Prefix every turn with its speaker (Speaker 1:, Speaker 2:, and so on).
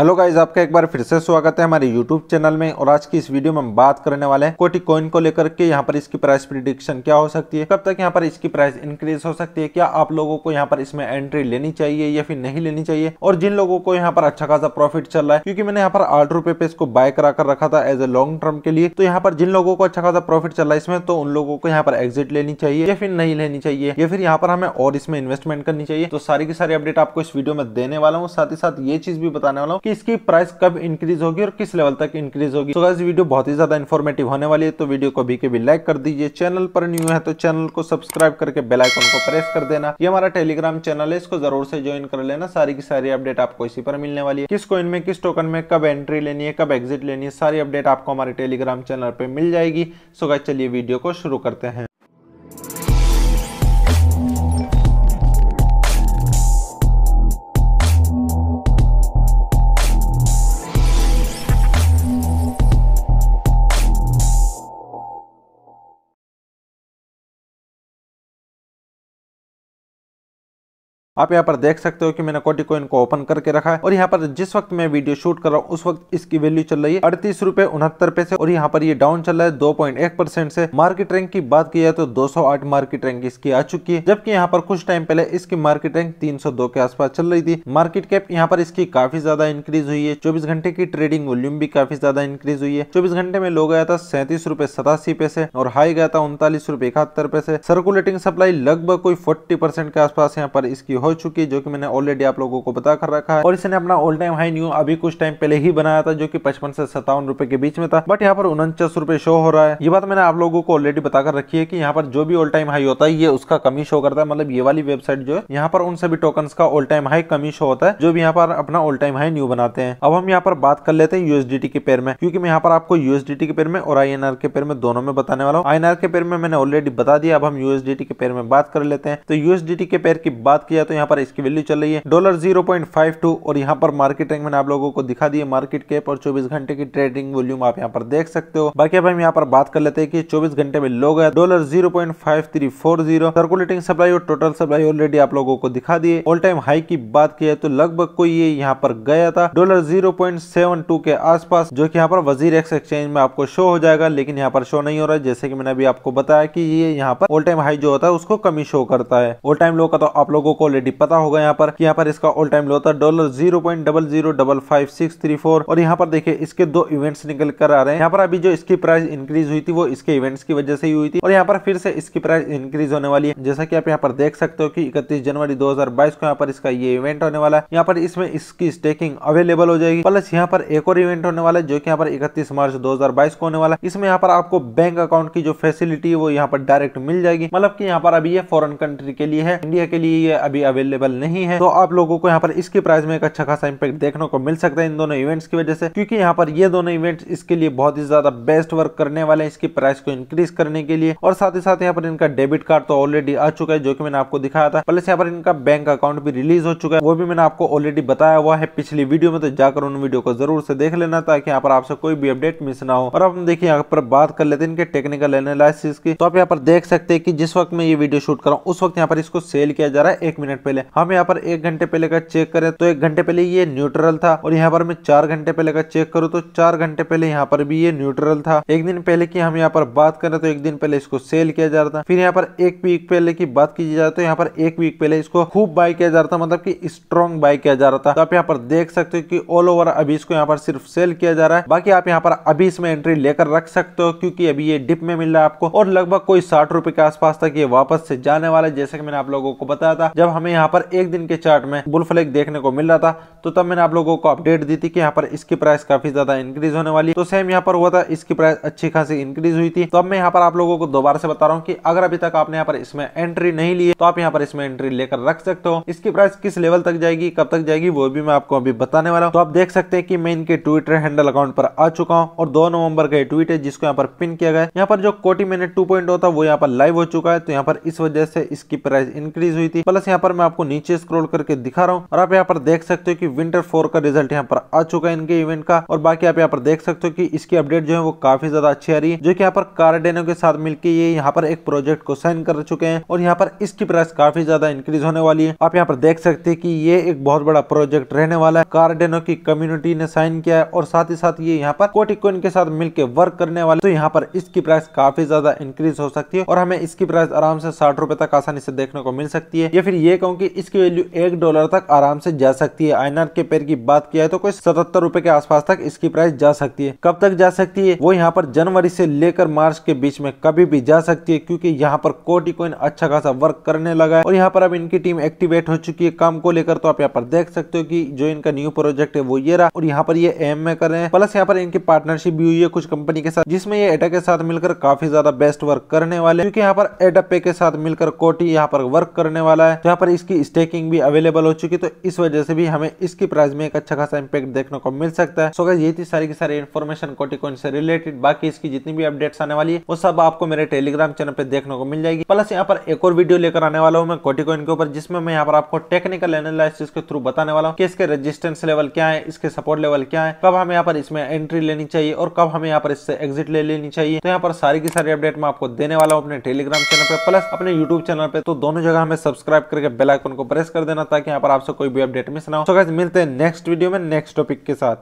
Speaker 1: hello guys आपका एक बार फिर से स्वागत है हमारे यूट्यूब चैनल में और आज की इस वीडियो में हम बात करने वाले हैं कोटी कॉइन को लेकर के यहाँ पर इसकी प्राइस प्रिडिक्शन क्या हो सकती है कब तक यहाँ पर इसकी प्राइस इंक्रीज हो सकती है क्या आप लोगों को यहाँ पर इसमें एंट्री लेनी चाहिए या फिर नहीं लेनी चाहिए और जिन लोगों को यहाँ पर अच्छा खासा प्रॉफिट चल रहा है क्योंकि मैंने यहाँ पर आठ रुपए पे इसको बाय करा कर रखा था एज ए लॉन्ग टर्म के लिए तो यहाँ पर जिन लोगों को अच्छा खासा प्रॉफिट चल रहा है इसमें तो उन लोगों को यहाँ पर एग्जिट लेनी चाहिए या फिर नहीं लेनी चाहिए या फिर यहाँ पर हमें और इसमें इन्वेस्टमेंट करनी चाहिए तो सारी की सारी अपडेट आपको इस वीडियो में देने वाला हूँ साथ ही साथ ये चीज भी बताने वाला हूँ कि इसकी प्राइस कब इंक्रीज होगी और किस लेवल तक इंक्रीज होगी तो so वीडियो बहुत ही ज्यादा इन्फॉर्मेटिव होने वाली है तो वीडियो को भी के भी लाइक कर दीजिए चैनल पर न्यू है तो चैनल को सब्सक्राइब करके बेलाइकन को प्रेस कर देना ये हमारा टेलीग्राम चैनल है इसको जरूर से ज्वाइन कर लेना सारी की सारी अपडेट आपको इसी पर मिलने वाली है किस कोइन में किस टोकन में कब एंट्री लेनी है कब एग्जिट लेनी है सारी अपडेट आपको हमारे टेलीग्राम चैनल पर मिल जाएगी सो गाइस चलिए वीडियो को शुरू करते हैं आप यहाँ पर देख सकते हो कि मैंने कोटी कोइन को ओपन करके रखा है और यहाँ पर जिस वक्त मैं वीडियो शूट कर रहा हूँ उस वक्त इसकी वैल्यू चल रही है अड़तीस रुपए उनहत्तर पैसे और यहाँ पर ये डाउन चल रहा है दो पॉइंट एक परसेंट से मार्केट रैंक की बात की जाए तो दो सौ आठ मार्केट रैंक इसकी आ चुकी है जबकि यहाँ पर कुछ टाइम पहले इसकी मार्केट रैंक तीन सौ दो के आसपास चल रही थी मार्केट कैप यहाँ पर इसकी काफी ज्यादा इंक्रीज हुई है चौबीस घंटे की ट्रेडिंग वॉल्यूम भी काफी ज्यादा इंक्रीज हुई है चौबीस घंटे में लो गया था सैंतीस रुपए सतासी पैसे और हाई गया था उनतालीस रूपए इकहत्तर पैसे सर्कुलेटिंग सप्लाई लगभग कोई फोर्टी परसेंट के आसपास यहाँ पर इसकी हो हो चुकी है जो कि मैंने ऑलरेडी आप लोगों को बता कर रखा है और इसने अपना ऑल टाइम हाई न्यू अभी कुछ टाइम पहले ही बनाया था जो कि पचपन से सत्तावन रुपए के बीच में था बट यहाँ पर उनचास रुपए शो हो रहा है ये बात मैंने आप लोगों को ऑलरेडी बताकर रखी है की यहाँ पर जो भी ऑल टाइम हाई होता है ये उसका कमी शो करता है मतलब ये वाली वेबसाइट जो है यहाँ पर उन सभी टोकन का ऑल टाइम हाई कमी शो होता है जो भी यहाँ पर अपना ऑल टाइम हाई न्यू बनाते हैं अब हम यहाँ पर बात कर लेते हैं यूएसडीटी के पेयर में क्योंकि मैं यहाँ पर आपको यूएसडीटी के पेयर में और आईएनआर के पेयर में दोनों में बताने वाला हूँ आईएनआर के पेयर में मैंने ऑलरेडी बता दिया अब हम यूएसडीटी के पेयर में बात कर लेते हैं तो यूएसडीटी के पेयर की बात किया तो यहाँ पर इसकी वैल्यू चल रही है डॉलर जीरो और यहाँ पर मार्केट रैंक मैंने आप लोगों को दिखा दिए मार्केट कैप और चौबीस घंटे की ट्रेडिंग वॉल्यूम आप यहाँ पर देख सकते हो बाकी अब हम यहाँ पर बात कर लेते हैं कि चौबीस घंटे में लोग गया डॉलर जीरो सर्कुलेटिंग सप्लाई और टोटल सप्लाई ऑलरेडी आप लोगों को दिखा दिए ऑल टाइम हाई की बात की है तो लगभग कोई ये यहाँ पर गया था डॉलर जीरो के आसपास जो कि यहाँ पर वजीर एक्स एक्सचेंज में आपको शो हो जाएगा लेकिन यहाँ पर शो नहीं हो रहा है जैसे कि मैंने अभी आपको बताया कि ये यहाँ पर ऑल टाइम हाई जो होता है उसको कमी शो करता है ऑल टाइम लो का तो आप लोगों को ऑलरेडी पता होगा यहाँ पर यहाँ पर इसका ऑल टाइम लो था dollar zero point double zero double five six three four और यहाँ पर देखिए इसके दो इवेंट्स निकल कर आ रहे हैं यहाँ पर अभी जो इसकी प्राइस इंक्रीज हुई थी वो इसके इवेंट्स की वजह से ही हुई थी और यहाँ पर फिर से इसकी प्राइस इंक्रीज होने वाली है जैसा की आप यहाँ पर देख सकते हो की इकतीस जनवरी दो को यहाँ पर इसका ये इवेंट होने वाला है यहाँ पर इसमें इसकी स्टेकिंग अवेलेबल हो जाएगी प्लस यहाँ पर एक और इवेंट होने वाला है जो की यहाँ पर इकतीस मार्च दो को होने वाला है इसमें यहाँ पर आपको बैंक अकाउंट की जो फैसिलिटी है वो यहाँ पर डायरेक्ट मिल जाएगी मतलब की यहाँ पर अभी ये फॉरन कंट्री के लिए है इंडिया के लिए ये अभी अवेलेबल नहीं है तो आप लोगों को यहाँ पर इसके प्राइस में एक अच्छा खासा इम्पैक्ट देखने को मिल सकता है इन दोनों इवेंट्स की वजह से क्योंकि यहाँ पर ये दोनों इवेंट्स इसके लिए बहुत ही ज्यादा बेस्ट वर्क करने वाले हैं इसकी प्राइस को इंक्रीज करने के लिए और साथ ही साथ यहाँ पर इनका डेबिट कार्ड तो ऑलरेडी आ चुका है जो की मैंने आपको दिखाया था प्लस यहाँ पर इनका बैंक अकाउंट भी रिलीज हो चुका है वो भी मैंने आपको ऑलरेडी बताया हुआ है पिछली वीडियो में तो जाकर उन वीडियो को जरूर से देख लेना ताकि यहाँ पर आपसे कोई भी अपडेट मिस ना हो और अब हम देखिए यहाँ पर बात कर लेते हैं इनके टेक्निकल एनालिसिस की तो आप यहाँ पर देख सकते हैं कि जिस वक्त मैं ये वीडियो शूट कर रहा हूँ उस वक्त यहाँ पर इसको सेल किया जा रहा है एक मिनट मिनट पहले हम यहाँ पर एक घंटे पहले का चेक करें तो एक घंटे पहले ये न्यूट्रल था और यहाँ पर मैं चार घंटे पहले का चेक करूँ तो चार घंटे पहले यहाँ पर भी ये न्यूट्रल था एक दिन पहले की हम यहाँ पर बात करें तो एक दिन पहले इसको सेल किया जा रहा था फिर यहाँ पर एक वीक पहले की बात की जाए तो यहाँ पर एक वीक पहले इसको खूब बाय किया जा रहा था मतलब की स्ट्रॉन्ग बाय किया जा रहा था तो आप यहाँ पर देख सकते हो कि ऑल ओवर अभी इसको यहाँ पर सिर्फ सेल किया जा रहा है बाकी आप यहाँ पर अभी इसमें एंट्री लेकर रख सकते हो क्योंकि अभी ये डिप में मिल रहा है आपको और लगभग कोई साठ रुपए के आसपास तक ये वापस से जाने वाला है जैसे कि मैंने आप लोगों को बताया था जब हमें हमें यहाँ पर एक दिन के चार्ट में बुल फ्लैग देखने को मिल रहा था तो तब मैंने आप लोगों को अपडेट दी थी कि यहाँ पर इसकी प्राइस काफी ज्यादा इंक्रीज होने वाली तो सेम यहाँ पर हुआ था इसकी प्राइस अच्छी खासी इंक्रीज हुई थी तो अब मैं यहाँ पर आप लोगों को दोबारा से बता रहा हूँ की अगर अभी तक आपने यहाँ पर इसमें एंट्री नहीं ली तो आप यहाँ पर इसमें एंट्री लेकर रख सकते हो इसकी प्राइस किस लेवल तक जाएगी कब तक जाएगी वो भी मैं आपको अभी बताने वाला हूँ तो आप देख सकते हैं कि मैं इनके ट्विटर हैंडल अकाउंट पर आ चुका हूँ और दो नवंबर का ट्वीट है जिसको यहाँ पर पिन किया गया यहाँ पर जो कोटी मैंने टू पॉइंट था वो यहाँ पर लाइव हो चुका है तो यहाँ पर इस वजह से इसकी प्राइस इंक्रीज हुई थी प्लस यहाँ पर मैं आपको नीचे स्क्रोल करके दिखा रहा हूँ और आप यहाँ पर देख सकते हो कि विंटर फोर का रिजल्ट यहाँ पर आ चुका है इनके इवेंट का और बाकी आप यहाँ पर देख सकते हो कि इसकी अपडेट जो है वो काफी ज्यादा अच्छी आ रही है जो की यहाँ पर कार्डेनो के साथ मिलकर ये यहाँ पर एक प्रोजेक्ट को साइन कर चुके हैं और यहाँ पर इसकी प्राइस काफी ज्यादा इंक्रीज होने वाली है आप यहाँ पर देख सकते हैं कि ये एक बहुत बड़ा प्रोजेक्ट रहने वाला है कार्डेनो की कम्युनिटी ने साइन किया है और साथ ही साथ ये यहाँ पर कोटिकोइन के साथ मिलकर वर्क करने वाले तो यहाँ पर इसकी प्राइस काफी ज्यादा इंक्रीज हो सकती है और हमें इसकी प्राइस आराम से साठ रुपए तक आसानी से देखने को मिल सकती है या फिर ये हूँ कि इसकी वैल्यू एक डॉलर तक आराम से जा सकती है आईनार के पेयर की बात किया है तो कोई सतहत्तर रुपए के आसपास तक इसकी प्राइस जा सकती है कब तक जा सकती है वो यहाँ पर जनवरी से लेकर मार्च के बीच में कभी भी जा सकती है क्योंकि यहाँ पर कोटी कोइन अच्छा खासा वर्क करने लगा है और यहाँ पर अब इनकी टीम एक्टिवेट हो चुकी है काम को लेकर तो आप यहाँ पर देख सकते हो की जो इनका न्यू प्रोजेक्ट है वो ये रहा और यहाँ पर ये एम में कर रहे हैं प्लस यहाँ पर इनकी पार्टनरशिप भी हुई है कुछ कंपनी के साथ जिसमें ये एटा के साथ मिलकर काफी ज्यादा बेस्ट वर्क करने वाले क्योंकि यहाँ पर एटा पे के साथ मिलकर कोटी यहाँ पर वर्क करने वाला है यहाँ पर इसकी स्टेकिंग भी अवेलेबल हो चुकी तो इस वजह से भी हमें इसकी प्राइस में एक अच्छा खासा इंपैक्ट देखने को मिल सकता है सो so ये थी सारी की सारी इन्फॉर्मेशन कोटिकोइन से रिलेटेड बाकी इसकी जितनी भी अपडेट्स आने वाली है वो सब आपको मेरे टेलीग्राम चैनल पर देखने को मिल जाएगी प्लस यहाँ पर एक और वीडियो लेकर आने वाला हूँ मैं कोटिकोइन के ऊपर जिसमें मैं यहाँ पर आपको टेक्निकल एनालिसिस के थ्रू बताने वाला हूँ कि इसके रजिस्टेंस लेवल क्या है इसके सपोर्ट लेवल क्या है कब हमें यहाँ पर इसमें एंट्री लेनी चाहिए और कब हमें यहाँ पर इससे एग्जिट ले लेनी चाहिए तो यहाँ पर सारी की सारी अपडेट मैं आपको देने वाला हूँ अपने टेलीग्राम चैनल पर प्लस अपने यूट्यूब चैनल पर तो दोनों जगह हमें सब्सक्राइब करके बेल बेल आइकन को प्रेस कर देना ताकि यहाँ पर आपसे कोई भी अपडेट मिस ना हो तो मिलते हैं नेक्स्ट वीडियो में नेक्स्ट टॉपिक के साथ